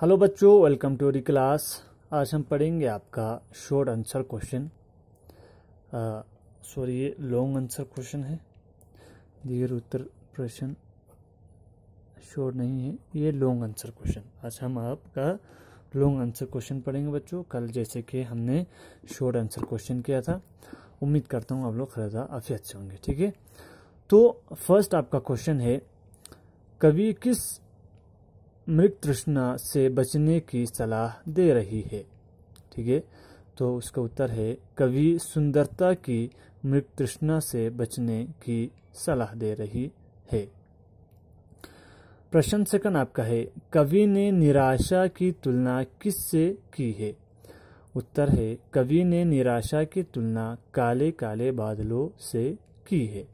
hello बच्चों welcome to री class आज हम पढ़ेंगे आपका शॉर्ट आंसर क्वेश्चन सॉरी ये लॉन्ग आंसर क्वेश्चन है दीगर उत्तर प्रश्न शॉर्ट नहीं है ये लॉन्ग आंसर क्वेश्चन आज हम आपका लॉन्ग आंसर क्वेश्चन पढ़ेंगे बच्चों कल जैसे कि हमने शॉर्ट आंसर क्वेश्चन किया था उम्मीद करता हूँ आप लोग खरीदा काफ़ी अच्छे होंगे ठीक है तो फर्स्ट आपका क्वेश्चन है कवि किस मृत तृष्णा से बचने की सलाह दे रही है ठीक है तो उसका उत्तर है कवि सुंदरता की मृत तृष्णा से बचने की सलाह दे रही है प्रश्न सेकंड आपका है कवि ने निराशा की तुलना किस से की है उत्तर है कवि ने निराशा की तुलना काले काले बादलों से की है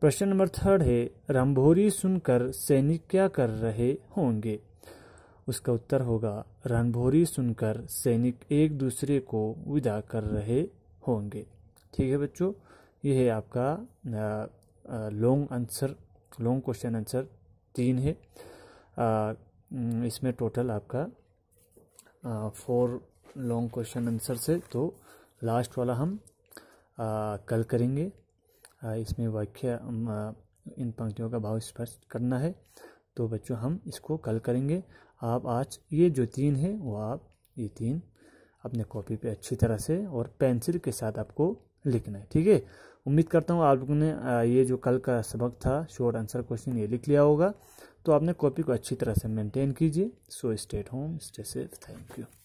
प्रश्न नंबर थर्ड है रंभोरी सुनकर सैनिक क्या कर रहे होंगे उसका उत्तर होगा रंभोरी सुनकर सैनिक एक दूसरे को विदा कर रहे होंगे ठीक है बच्चों ये है आपका long answer long question answer तीन है आ, इसमें टोटल आपका आ, फोर लॉन्ग क्वेश्चन आंसर से तो लास्ट वाला हम आ, कल करेंगे इसमें व्याख्या इन पंक्तियों का भाव स्पष्ट करना है तो बच्चों हम इसको कल करेंगे आप आज ये जो तीन है वो आप ये तीन अपने कॉपी पे अच्छी तरह से और पेंसिल के साथ आपको लिखना है ठीक है उम्मीद करता हूँ आप लोगों ने ये जो कल का सबक था शॉर्ट आंसर क्वेश्चन ये लिख लिया होगा तो आपने कॉपी को अच्छी तरह से मेंटेन कीजिए so state home stay safe thank you